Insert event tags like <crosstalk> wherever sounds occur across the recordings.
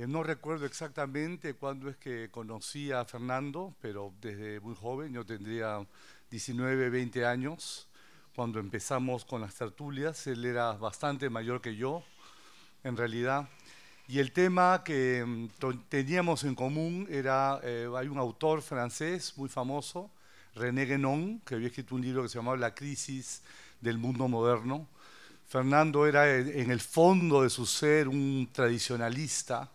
Eh, no recuerdo exactamente cuándo es que conocí a Fernando, pero desde muy joven, yo tendría 19, 20 años, cuando empezamos con las tertulias, él era bastante mayor que yo, en realidad. Y el tema que mm, teníamos en común era, eh, hay un autor francés muy famoso, René Guénon, que había escrito un libro que se llamaba La crisis del mundo moderno. Fernando era eh, en el fondo de su ser un tradicionalista,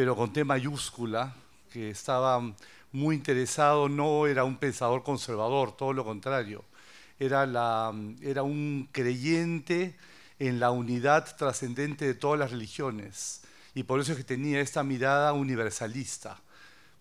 pero con T mayúscula, que estaba muy interesado, no era un pensador conservador, todo lo contrario. Era, era un creyente en la unidad trascendente de todas las religiones. Y por eso es que tenía esta mirada universalista,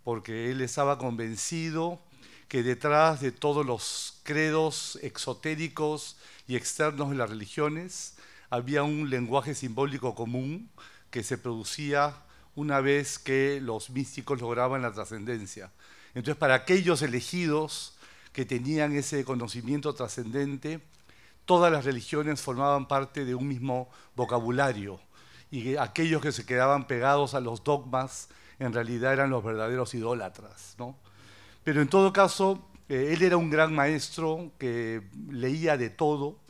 porque él estaba convencido que detrás de todos los credos exotéricos y externos de las religiones había un lenguaje simbólico común que se producía una vez que los místicos lograban la trascendencia. Entonces, para aquellos elegidos que tenían ese conocimiento trascendente, todas las religiones formaban parte de un mismo vocabulario y aquellos que se quedaban pegados a los dogmas en realidad eran los verdaderos idólatras. ¿no? Pero en todo caso, eh, él era un gran maestro que leía de todo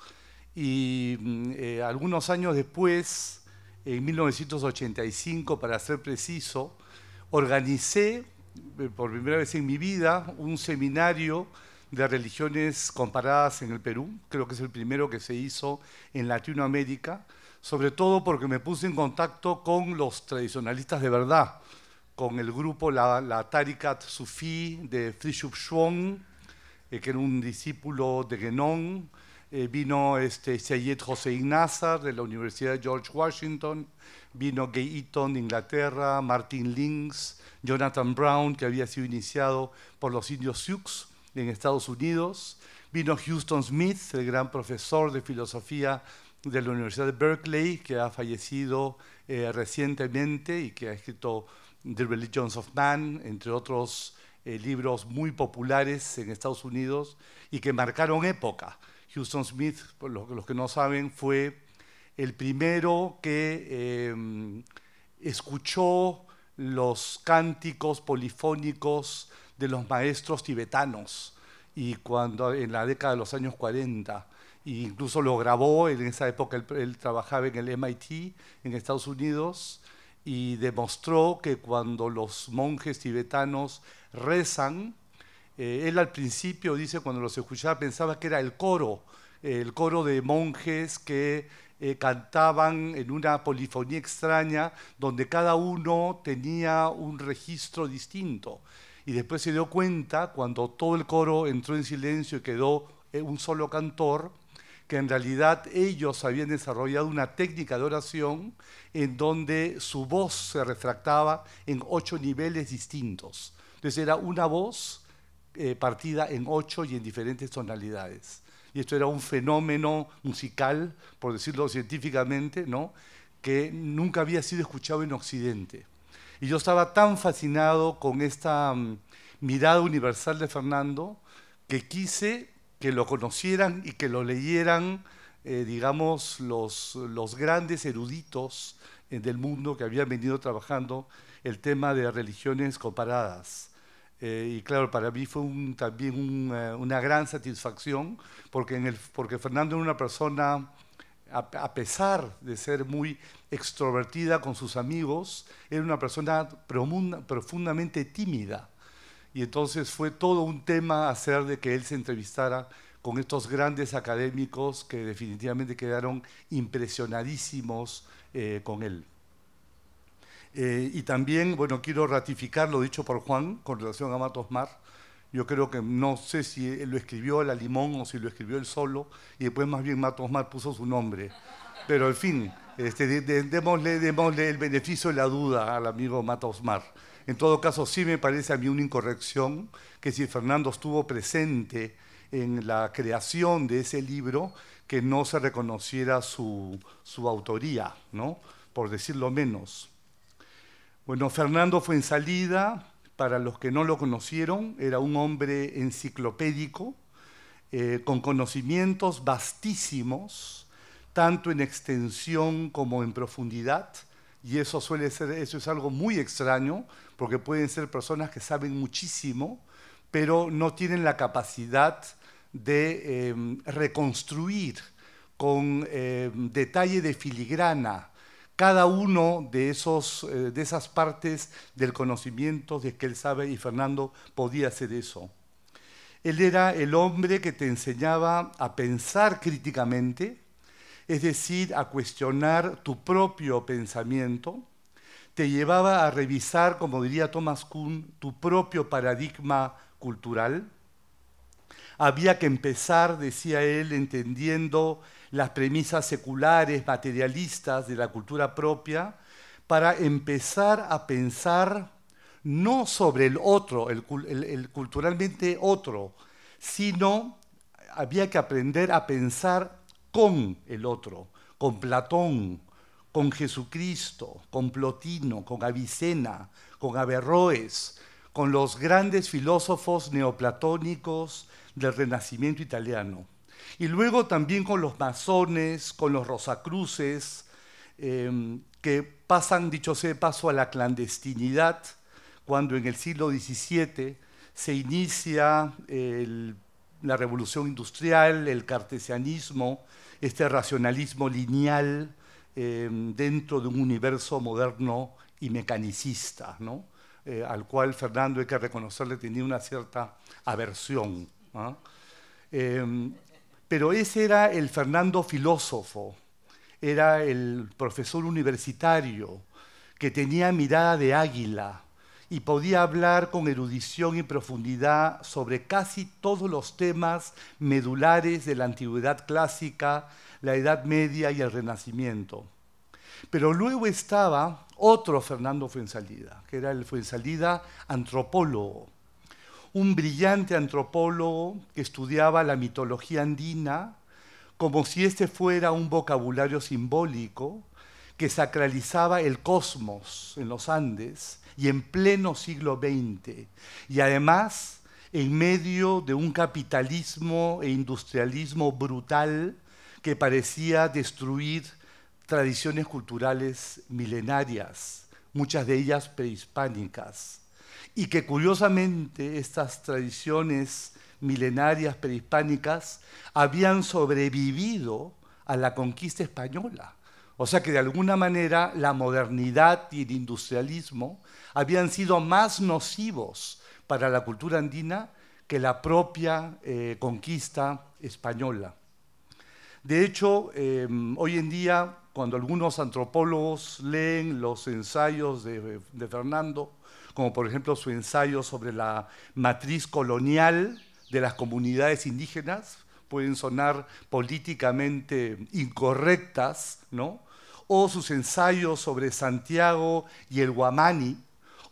y mm, eh, algunos años después, en 1985, para ser preciso, organicé eh, por primera vez en mi vida un seminario de religiones comparadas en el Perú, creo que es el primero que se hizo en Latinoamérica, sobre todo porque me puse en contacto con los tradicionalistas de verdad, con el grupo la, la Tarikat Sufi de Frishub Schwong, eh, que era un discípulo de Genón, eh, vino este, Sayed José Ignazar de la Universidad de George Washington, vino Gay Eaton de Inglaterra, Martin Lynx. Jonathan Brown, que había sido iniciado por los indios Sioux en Estados Unidos, vino Houston Smith, el gran profesor de filosofía de la Universidad de Berkeley, que ha fallecido eh, recientemente y que ha escrito The Religions of Man, entre otros eh, libros muy populares en Estados Unidos y que marcaron época. Houston Smith, por los, que no saben, fue el primero que em, escuchó los cánticos polifónicos de los maestros tibetanos y cuando en la década de los años 40 incluso lo grabó en esa época él, trabajaba en el MIT en Estados Unidos y demostró que cuando los monjes tibetanos rezan eh, él al principio dice, cuando los escuchaba, pensaba que era el coro, eh, el coro de monjes que eh, cantaban en una polifonía extraña donde cada uno tenía un registro distinto. Y después se dio cuenta, cuando todo el coro entró en silencio y quedó un solo cantor, que en realidad ellos habían desarrollado una técnica de oración en donde su voz se refractaba en ocho niveles distintos. Entonces era una voz eh, partida en ocho y en diferentes tonalidades. Y esto era un fenómeno musical, por decirlo científicamente, ¿no? que nunca había sido escuchado en Occidente. Y yo estaba tan fascinado con esta mm, mirada universal de Fernando que quise que lo conocieran y que lo leyeran, eh, digamos, los, los grandes eruditos eh, del mundo que habían venido trabajando el tema de religiones comparadas eh, y claro, para mí fue también eh, una gran satisfacción, porque, porque Fernando era una persona, a, pesar de ser muy extrovertida con sus amigos, era una persona profundamente tímida. Y entonces fue todo un tema hacer de que él se entrevistara con estos grandes académicos que definitivamente quedaron impresionadísimos eh, con él. Eh, y también, bueno, quiero ratificar lo dicho por Juan con relación a Matos Mar. Yo creo que no sé si lo escribió la Limón o si lo escribió él solo, y después más bien Matos Mar puso su nombre. Pero en fin, este, démosle, el beneficio de la duda al amigo Matos Mar. En todo caso, sí me parece a mí una incorrección que si Fernando estuvo presente en la creación de ese libro, que no se reconociera su, su autoría, ¿no? por decirlo menos. Bueno, Fernando fue en salida, para los que no lo conocieron, era un hombre enciclopédico, eh, con conocimientos vastísimos, tanto en extensión como en profundidad, y eso suele ser, eso es algo muy extraño, porque pueden ser personas que saben muchísimo, pero no tienen la capacidad de eh, reconstruir con eh, detalle de filigrana cada uno de, esos, eh, de esas partes del conocimiento de que él sabe y Fernando podía hacer eso. Él era el hombre que te enseñaba a pensar críticamente, es decir, a cuestionar tu propio pensamiento, te llevaba a revisar, como diría Thomas Kuhn, tu propio paradigma cultural. Había que empezar, decía él, entendiendo las premisas seculares, materialistas de la cultura propia, para empezar a pensar no sobre el otro, el, culturalmente otro, sino había que aprender a pensar con el otro, con Platón, con Jesucristo, con Plotino, con Avicena, con Averroes, con los grandes filósofos neoplatónicos del Renacimiento italiano. Y luego también con los masones, con los rosacruces, em, que pasan, dicho sea de paso, a la clandestinidad, cuando en el siglo XVII se inicia la revolución industrial, el cartesianismo, este racionalismo lineal em, dentro de un universo moderno y mecanicista, eh, al cual Fernando, hay que reconocerle, tenía una cierta aversión. Em, pero ese era el Fernando filósofo, era el profesor universitario que tenía mirada de águila y podía hablar con erudición y profundidad sobre casi todos los temas medulares de la antigüedad clásica, la Edad Media y el Renacimiento. Pero luego estaba otro Fernando Fuensalida, que era el Fuensalida antropólogo, un brillante antropólogo que estudiaba la mitología andina como si este fuera un vocabulario simbólico que sacralizaba el cosmos en los Andes y en pleno siglo XX, y además en medio de un capitalismo e industrialismo brutal que parecía destruir tradiciones culturales milenarias, muchas de ellas prehispánicas y que curiosamente estas tradiciones milenarias prehispánicas habían sobrevivido a la conquista española. O sea que de alguna manera la modernidad y el industrialismo habían sido más nocivos para la cultura andina que la propia eh, conquista española. De hecho, em, hoy en día, cuando algunos antropólogos leen los ensayos de Fernando, como por ejemplo su ensayo sobre la matriz colonial de las comunidades indígenas, pueden sonar políticamente incorrectas, o sus ensayos sobre Santiago y el Guamani,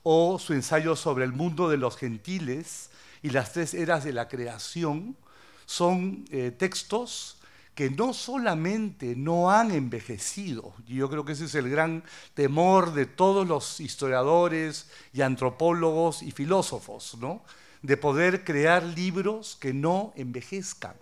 o su ensayo sobre el mundo de los gentiles y las tres eras de la creación, son eh, textos que no solamente no han envejecido, y yo creo que ese es el gran temor de todos los historiadores y antropólogos y filósofos, ¿no? de poder crear libros que no envejezcan,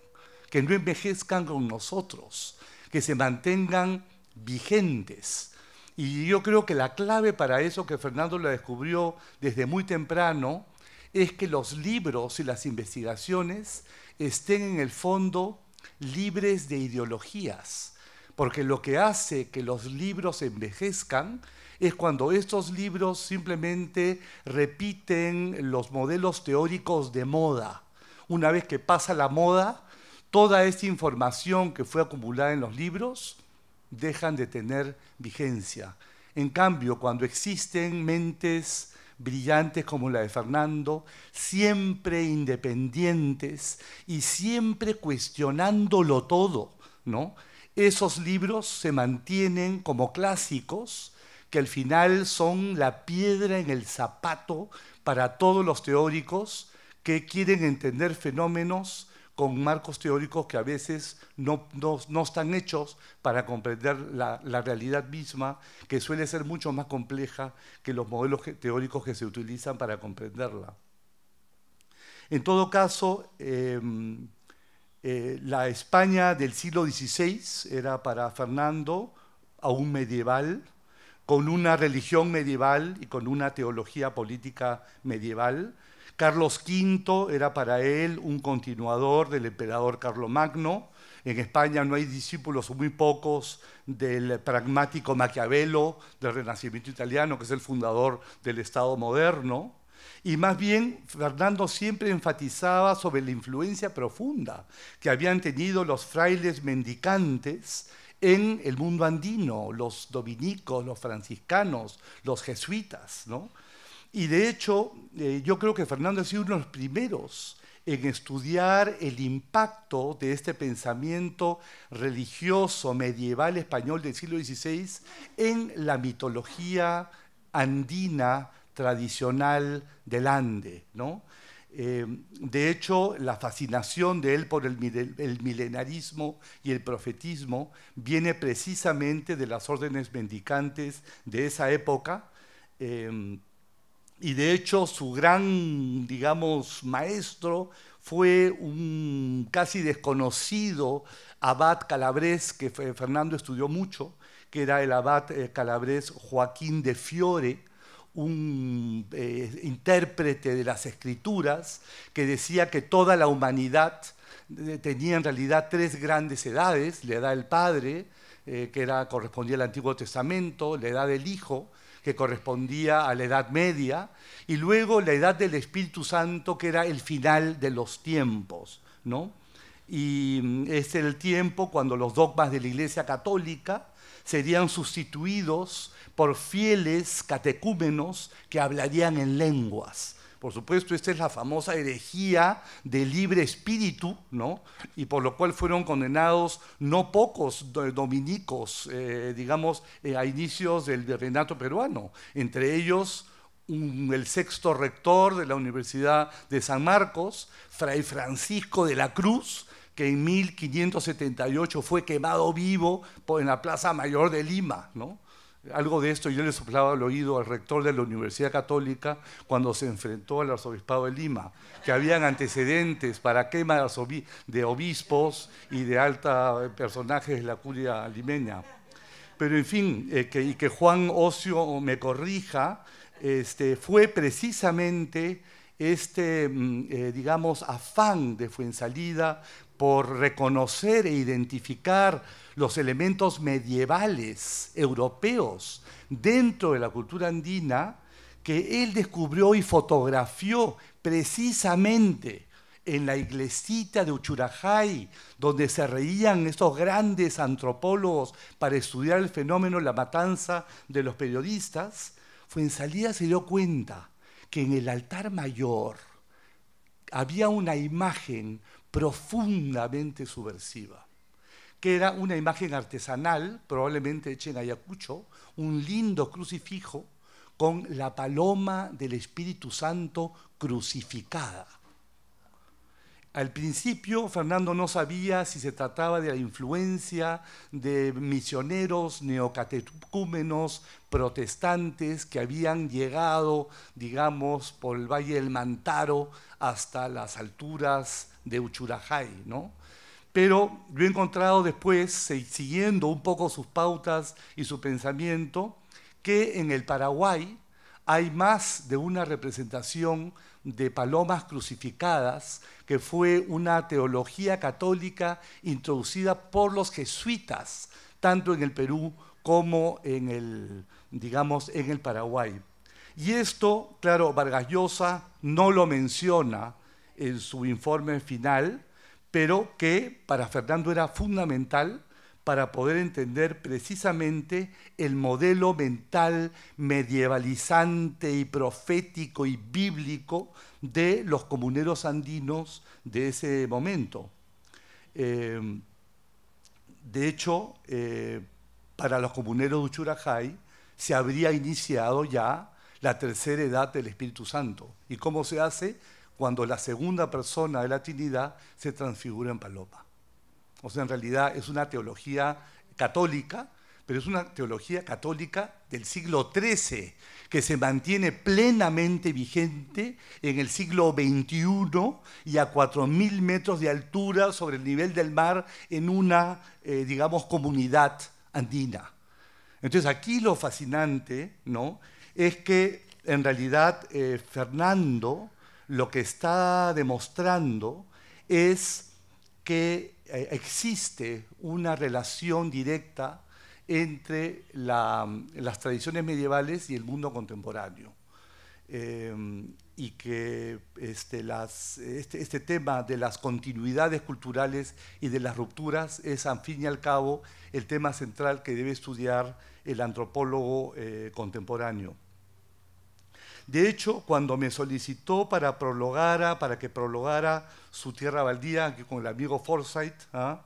que no envejezcan con nosotros, que se mantengan vigentes. Y yo creo que la clave para eso que Fernando lo descubrió desde muy temprano es que los libros y las investigaciones estén en el fondo libres de ideologías, porque lo que hace que los libros envejezcan es cuando estos libros simplemente repiten los modelos teóricos de moda. Una vez que pasa la moda, toda esta información que fue acumulada en los libros dejan de tener vigencia. En cambio, cuando existen mentes brillantes como la de Fernando, siempre independientes y siempre cuestionándolo todo, ¿no? Esos libros se mantienen como clásicos que al final son la piedra en el zapato para todos los teóricos que quieren entender fenómenos con marcos teóricos que a veces no, están hechos para comprender la, la, realidad misma, que suele ser mucho más compleja que los modelos teóricos que se utilizan para comprenderla. En todo caso, em, eh, la España del siglo XVI era para Fernando aún medieval, con una religión medieval y con una teología política medieval, Carlos V era para él un continuador del emperador Carlomagno. En España no hay discípulos, muy pocos, del pragmático Maquiavelo del Renacimiento italiano, que es el fundador del Estado moderno. Y más bien, Fernando siempre enfatizaba sobre la influencia profunda que habían tenido los frailes mendicantes en el mundo andino, los dominicos, los franciscanos, los jesuitas, ¿no? Y de hecho, eh, yo creo que Fernando ha sido uno de los primeros en estudiar el impacto de este pensamiento religioso medieval español del siglo XVI en la mitología andina tradicional del Ande. ¿no? Eh, de hecho, la fascinación de él por el, milenarismo y el profetismo viene precisamente de las órdenes mendicantes de esa época. Eh, y de hecho su gran, digamos, maestro fue un casi desconocido abad calabrés que Fernando estudió mucho, que era el abad eh, calabrés Joaquín de Fiore, un eh, intérprete de las escrituras que decía que toda la humanidad eh, tenía en realidad tres grandes edades, la edad del Padre, que correspondía al Antiguo Testamento, la edad del Hijo, que correspondía a la Edad Media, y luego la Edad del Espíritu Santo, que era el final de los tiempos, ¿no? Y mm, es el tiempo cuando los dogmas de la Iglesia Católica serían sustituidos por fieles catecúmenos que hablarían en lenguas por supuesto, esta es la famosa herejía de libre espíritu, ¿no? Y por lo cual fueron condenados no pocos dominicos, eh, digamos, eh, a inicios del Renato peruano, entre ellos el sexto rector de la Universidad de San Marcos, Fray Francisco de la Cruz, que en 1578 fue quemado vivo en la Plaza Mayor de Lima, ¿no? algo de esto yo le soplaba al oído al rector de la Universidad Católica cuando se enfrentó al arzobispado de Lima, que habían antecedentes para quema de obispos y de altos eh, personajes de la curia limeña. Pero en fin, eh, y que Juan Ocio me corrija, este, fue precisamente este, mm, eh, digamos, afán de Fuensalida por reconocer e identificar los elementos medievales europeos dentro de la cultura andina que él descubrió y fotografió precisamente en la iglesita de Uchurajay, donde se reían estos grandes antropólogos para estudiar el fenómeno, la matanza de los periodistas, fue en salida se dio cuenta que en el altar mayor había una imagen profundamente subversiva, que era una imagen artesanal, probablemente hecha en Ayacucho, un lindo crucifijo con la paloma del Espíritu Santo crucificada. Al principio Fernando no sabía si se trataba de la influencia de misioneros neocatecúmenos protestantes que habían llegado, digamos, por el Valle del Mantaro hasta las alturas de Uchurajay, ¿no? Pero yo he encontrado después, siguiendo un poco sus pautas y su pensamiento, que en el Paraguay hay más de una representación de palomas crucificadas, que fue una teología católica introducida por los jesuitas, tanto en el Perú como en el, digamos, en el Paraguay. Y esto, claro, Vargas Llosa no lo menciona en su informe final, pero que para Fernando era fundamental para poder entender precisamente el modelo mental medievalizante y profético y bíblico de los comuneros andinos de ese momento. Em, de hecho, eh, para los comuneros de Uchurajay se habría iniciado ya la tercera edad del Espíritu Santo. ¿Y cómo se hace? cuando la segunda persona de la Trinidad se transfigura en paloma. O sea, en realidad es una teología católica, pero es una teología católica del siglo XIII, que se mantiene plenamente vigente en el siglo XXI y a 4.000 metros de altura sobre el nivel del mar en una, eh, digamos, comunidad andina. Entonces aquí lo fascinante ¿no? es que en realidad eh, Fernando lo que está demostrando es que eh, existe una relación directa entre las tradiciones medievales y el mundo contemporáneo. Em, y que este, este, este, tema de las continuidades culturales y de las rupturas es, al fin y al cabo, el tema central que debe estudiar el antropólogo eh, contemporáneo. De hecho, cuando me solicitó para prologara, para que prologara su tierra baldía con el amigo Forsyth, ¿ah?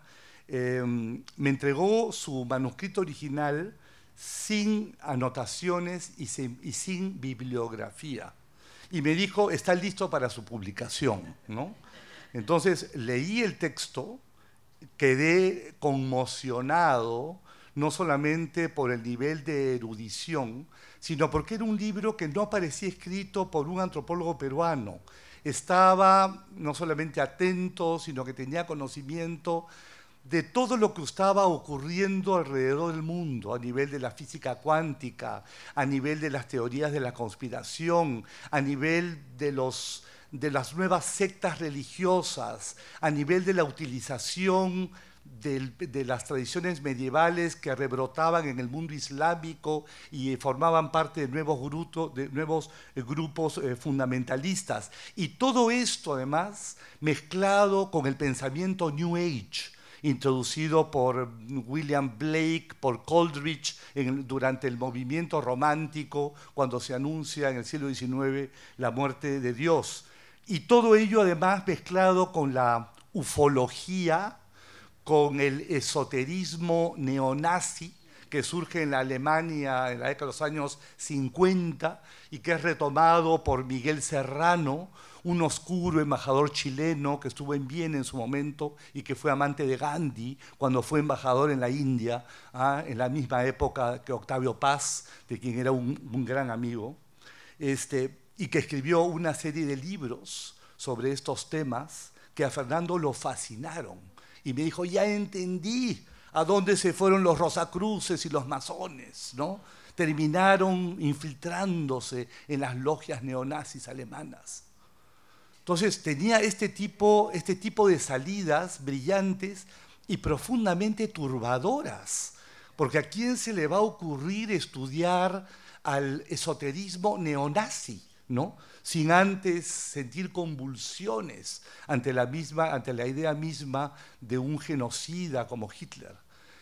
em, me entregó su manuscrito original sin anotaciones y sin, bibliografía. Y me dijo, está listo para su publicación. Entonces leí el texto, quedé conmocionado, no solamente por el nivel de erudición, sino porque era un libro que no parecía escrito por un antropólogo peruano. Estaba no solamente atento, sino que tenía conocimiento de todo lo que estaba ocurriendo alrededor del mundo, a nivel de la física cuántica, a nivel de las teorías de la conspiración, a nivel de, los, de las nuevas sectas religiosas, a nivel de la utilización de, las tradiciones medievales que rebrotaban en el mundo islámico y formaban parte de nuevos, eh, grupos eh, fundamentalistas. Y todo esto, además, mezclado con el pensamiento New Age introducido por William Blake, por Coleridge, durante el movimiento romántico, cuando se anuncia en el siglo XIX la muerte de Dios. Y todo ello además mezclado con la ufología, con el esoterismo neonazi que surge en la Alemania en la época de los años 50 y que es retomado por Miguel Serrano, un oscuro embajador chileno que estuvo en bien en su momento y que fue amante de Gandhi cuando fue embajador en la India, ¿ah? en la misma época que Octavio Paz, de quien era un, gran amigo, este, y que escribió una serie de libros sobre estos temas que a Fernando lo fascinaron y me dijo, ya entendí a dónde se fueron los rosacruces y los masones, ¿no? Terminaron infiltrándose en las logias neonazis alemanas. Entonces tenía este tipo, este tipo de salidas brillantes y profundamente turbadoras, porque a quién se le va a ocurrir estudiar al esoterismo neonazi, sin antes sentir convulsiones ante la, misma, idea misma de un genocida como Hitler.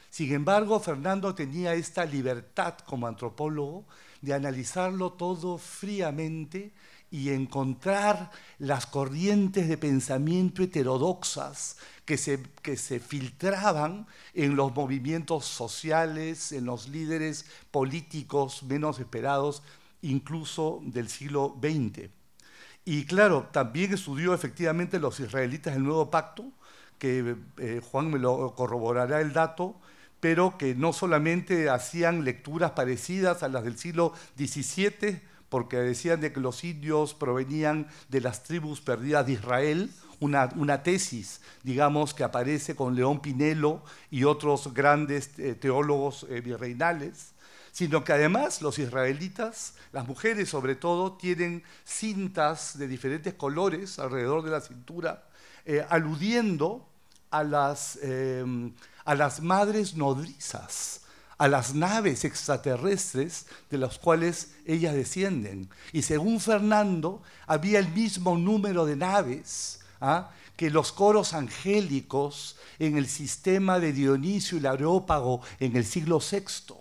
Sin embargo, Fernando tenía esta libertad como antropólogo de analizarlo todo fríamente y encontrar las corrientes de pensamiento heterodoxas que se, filtraban en los movimientos sociales, en los líderes políticos menos esperados incluso del siglo XX. Y claro, también estudió efectivamente los israelitas el nuevo pacto, que eh, Juan me lo corroborará el dato, pero que no solamente hacían lecturas parecidas a las del siglo XVII, porque decían de que los indios provenían de las tribus perdidas de Israel, una, una, tesis, digamos, que aparece con León Pinelo y otros grandes eh, teólogos eh, virreinales, sino que además los israelitas, las mujeres sobre todo, tienen cintas de diferentes colores alrededor de la cintura, eh, aludiendo a las, em, a las madres nodrizas, a las naves extraterrestres de las cuales ellas descienden. Y según Fernando, había el mismo número de naves ¿ah? que los coros angélicos en el sistema de Dionisio y el Areópago en el siglo VI.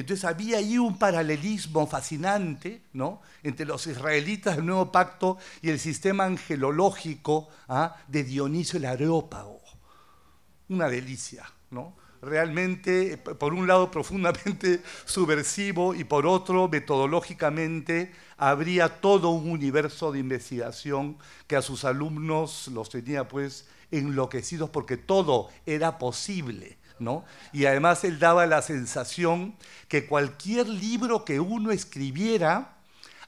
Entonces había ahí un paralelismo fascinante entre los israelitas del Nuevo Pacto y el sistema angelológico ¿ah? de Dionisio el Areópago. Una delicia, ¿no? Realmente, eh, por un lado, profundamente <laughs> subversivo y por otro, metodológicamente, habría todo un universo de investigación que a sus alumnos los tenía pues enloquecidos porque todo era posible y además él daba la sensación que cualquier libro que uno escribiera,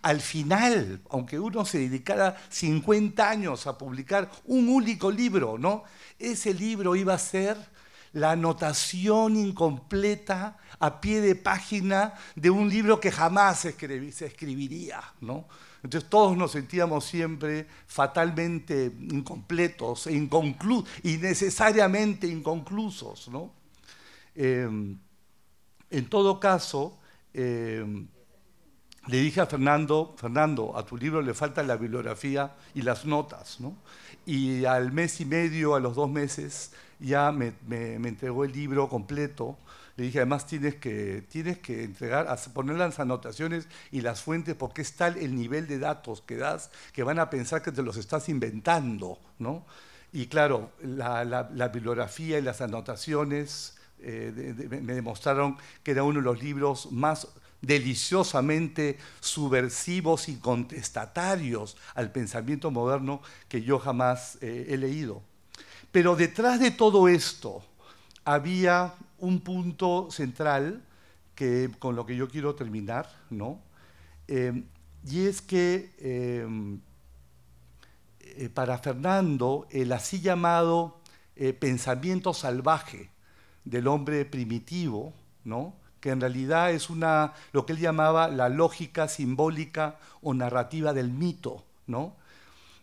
al final, aunque uno se dedicara 50 años a publicar un único libro, Ese libro iba a ser la anotación incompleta a pie de página de un libro que jamás se escribiría, Entonces todos nos sentíamos siempre fatalmente incompletos e innecesariamente inconclusos, Em, en todo caso, em, le dije a Fernando, Fernando, a tu libro le falta la bibliografía y las notas, ¿no? Y al mes y medio, a los dos meses, ya me, entregó el libro completo. Le dije, además tienes que, tienes que entregar, poner las anotaciones y las fuentes, porque es tal el nivel de datos que das que van a pensar que te los estás inventando, ¿no? Y claro, la bibliografía y las anotaciones eh, me demostraron que era uno de los libros más deliciosamente subversivos y contestatarios al pensamiento moderno que yo jamás eh, he leído. Pero detrás de todo esto había un punto central que, con lo que yo quiero terminar, ¿no? Eh, y es que para Fernando el así llamado pensamiento salvaje, del hombre primitivo, ¿no? que en realidad es una, lo que él llamaba la lógica simbólica o narrativa del mito. ¿no?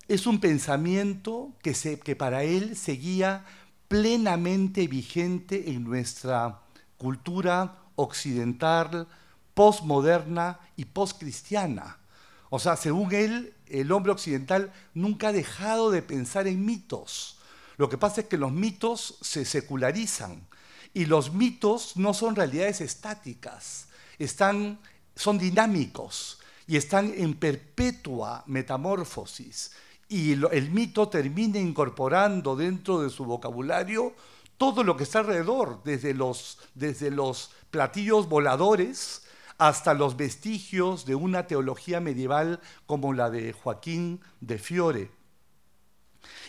Es un pensamiento que, se, que para él seguía plenamente vigente en nuestra cultura occidental, postmoderna y postcristiana. O sea, según él, el hombre occidental nunca ha dejado de pensar en mitos. Lo que pasa es que los mitos se secularizan, y los mitos no son realidades estáticas, están, son dinámicos y están en perpetua metamorfosis. Y el mito termina incorporando dentro de su vocabulario todo lo que está alrededor, desde los, desde los platillos voladores hasta los vestigios de una teología medieval como la de Joaquín de Fiore.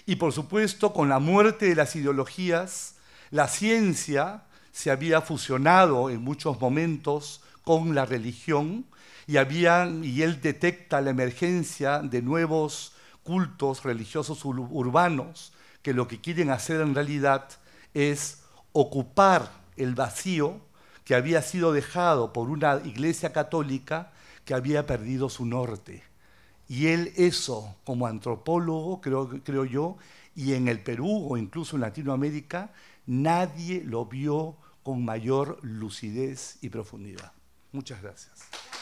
Y por supuesto, con la muerte de las ideologías, la ciencia se había fusionado en muchos momentos con la religión y, él detecta la emergencia de nuevos cultos religiosos urbanos que lo que quieren hacer en realidad es ocupar el vacío que había sido dejado por una iglesia católica que había perdido su norte. Y él eso, como antropólogo, creo, creo yo, y en el Perú o incluso en Latinoamérica, Nadie lo vio con mayor lucidez y profundidad. Muchas gracias.